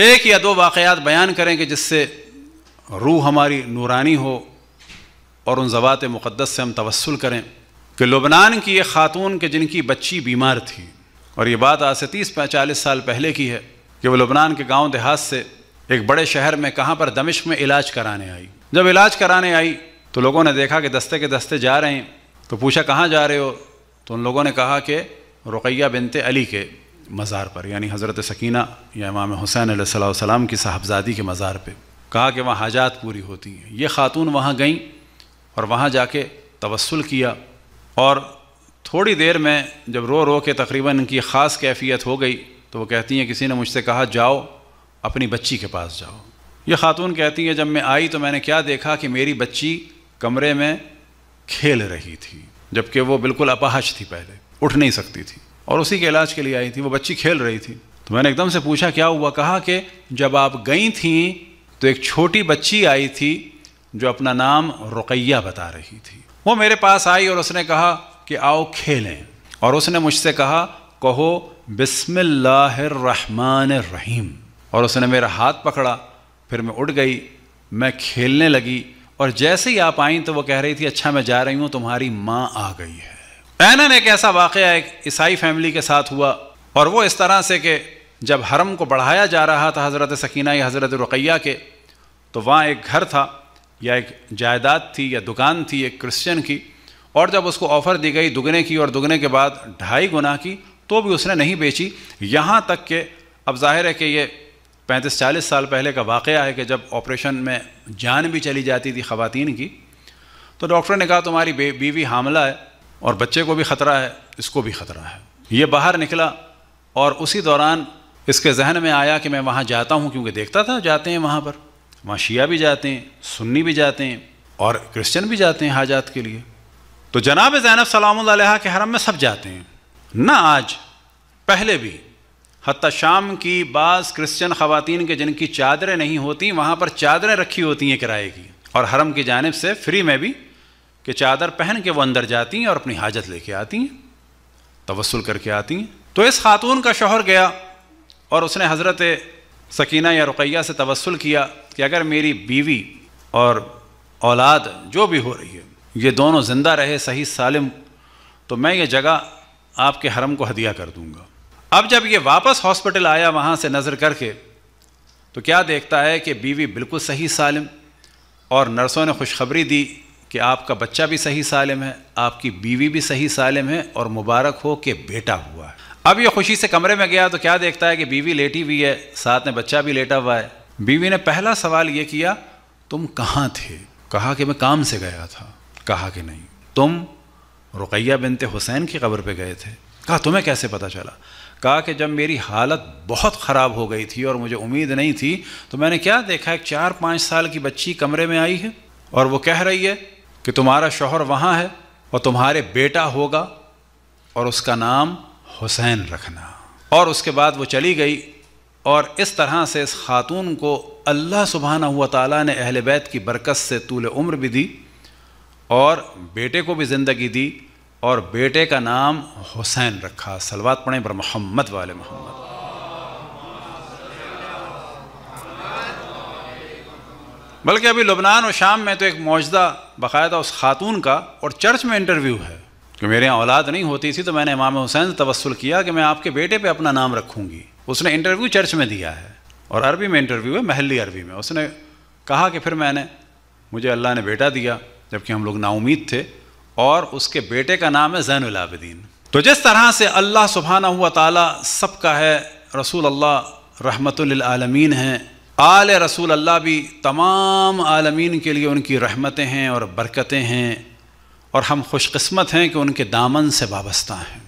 एक या दो वाक़ात बयान करें कि जिससे रूह हमारी नूरानी हो और उन ज़वात मुक़दस से हम तवसल करें कि लुबनान की एक ख़ातून के जिनकी बच्ची बीमार थी और ये बात आज से तीस पैंतालीस साल पहले की है कि वह लुबनान के गांव देहात से एक बड़े शहर में कहाँ पर दमिश में इलाज कराने आई जब इलाज कराने आई तो लोगों ने देखा कि दस्ते के दस्ते जा रहे हैं तो पूछा कहाँ जा रहे हो तो उन लोगों ने कहा कि रुकैया बिनते अली के मज़ार पर यानी हज़रत सकीना या इमाम हुसैन सलाम की साहबजादी के मज़ार पर कहा कि वहाँ हाजात पूरी होती हैं ये ख़ातून वहाँ गईं और वहाँ जाके तवसल किया और थोड़ी देर में जब रो रो के तकरीबन इनकी ख़ास कैफियत हो गई तो वो कहती हैं किसी ने मुझसे कहा जाओ अपनी बच्ची के पास जाओ ये खातून कहती हैं जब मैं आई तो मैंने क्या देखा कि मेरी बच्ची कमरे में खेल रही थी जबकि वो बिल्कुल अपाहज थी पहले उठ नहीं सकती थी और उसी के इलाज के लिए आई थी वो बच्ची खेल रही थी तो मैंने एकदम से पूछा क्या हुआ कहा कि जब आप गई थी तो एक छोटी बच्ची आई थी जो अपना नाम रुकैया बता रही थी वो मेरे पास आई और उसने कहा कि आओ खेलें और उसने मुझसे कहा कहो बिस्मिल्लाहमान रहीम और उसने मेरा हाथ पकड़ा फिर मैं उठ गई मैं खेलने लगी और जैसे ही आप आई तो वो कह रही थी अच्छा मैं जा रही हूँ तुम्हारी माँ आ गई है ऐनन एक ऐसा वाक़ एक ईसाई फैमिली के साथ हुआ और वो इस तरह से कि जब हरम को बढ़ाया जा रहा था हज़रत सकीना या हज़रत रुकैया के तो वहाँ एक घर था या एक जायदाद थी या दुकान थी एक क्रिश्चियन की और जब उसको ऑफ़र दी गई दुगने की और दुगने के बाद ढाई गुना की तो भी उसने नहीं बेची यहाँ तक के अब जाहिर है कि ये पैंतीस चालीस साल पहले का वाक़ है कि जब ऑपरेशन में जान भी चली जाती थी ख़वान की तो डॉक्टर ने कहा तुम्हारी बीवी हामला है और बच्चे को भी ख़तरा है इसको भी ख़तरा है ये बाहर निकला और उसी दौरान इसके जहन में आया कि मैं वहाँ जाता हूँ क्योंकि देखता था जाते हैं वहाँ पर वहाँ शिया भी जाते हैं सुन्नी भी जाते हैं और क्रिश्चियन भी जाते हैं हाजात के लिए तो जनाब जैनब सलाम के हरम में सब जाते हैं ना आज पहले भी हती शाम की बाज़ क्रिश्चियन ख़वान के जिनकी चादरें नहीं होती वहाँ पर चादरें रखी होती हैं किराए की और हरम की जानब से फ्री में भी कि चादर पहन के वो अंदर जाती हैं और अपनी हाजत लेके आती हैं तवसल करके आती हैं तो इस खातून का शोहर गया और उसने हज़रत सकीना या रुकैया से तवसल किया कि अगर मेरी बीवी और औलाद जो भी हो रही है ये दोनों ज़िंदा रहे सही सालिम तो मैं ये जगह आपके हरम को हदिया कर दूँगा अब जब ये वापस हॉस्पिटल आया वहाँ से नज़र करके तो क्या देखता है कि बीवी बिल्कुल सही सालिम और नर्सों ने खुशखबरी दी कि आपका बच्चा भी सही सालिम है आपकी बीवी भी सही सालिम है और मुबारक हो कि बेटा हुआ है अब ये खुशी से कमरे में गया तो क्या देखता है कि बीवी लेटी हुई है साथ में बच्चा भी लेटा हुआ है बीवी ने पहला सवाल ये किया तुम कहाँ थे कहा कि मैं काम से गया था कहा कि नहीं तुम रुकैया बिनते हुसैन की कब्र पे गए थे कहा तुम्हें कैसे पता चला कहा कि जब मेरी हालत बहुत ख़राब हो गई थी और मुझे उम्मीद नहीं थी तो मैंने क्या देखा एक चार पाँच साल की बच्ची कमरे में आई है और वो कह रही है कि तुम्हारा शोहर वहाँ है और तुम्हारे बेटा होगा और उसका नाम हुसैन रखना और उसके बाद वो चली गई और इस तरह से इस खातून को अल्लाह सुबहाना हुआ ताली ने अहल बैत की बरकत से तूल उम्र भी दी और बेटे को भी ज़िंदगी दी और बेटे का नाम हुसैन रखा सलवात पढ़ें पर मोहम्मद वाले मोहम्मद बल्कि अभी लुबनान और शाम में तो एक मौजदा बाकायदा उस खातून का और चर्च में इंटरव्यू है कि मेरे यहाँ औलाद नहीं होती थी तो मैंने इमाम हुसैन से तवसल किया कि मैं आपके बेटे पे अपना नाम रखूँगी उसने इंटरव्यू चर्च में दिया है और अरबी में इंटरव्यू है महली अरबी में उसने कहा कि फिर मैंने मुझे अल्लाह ने बेटा दिया जबकि हम लोग नाउमीद थे और उसके बेटे का नाम है जैन आबदीन तो जिस तरह से अल्लाह सुबहाना हुआ ताली सबका है रसूल अल्लाह रहमतुल्लामीन हैं आल रसूल अल्लाह भी तमाम आलमीन के लिए उनकी रहमतें हैं और बरकतें हैं और हम खुशकस्मत हैं कि उनके दामन से वाबस्ता हैं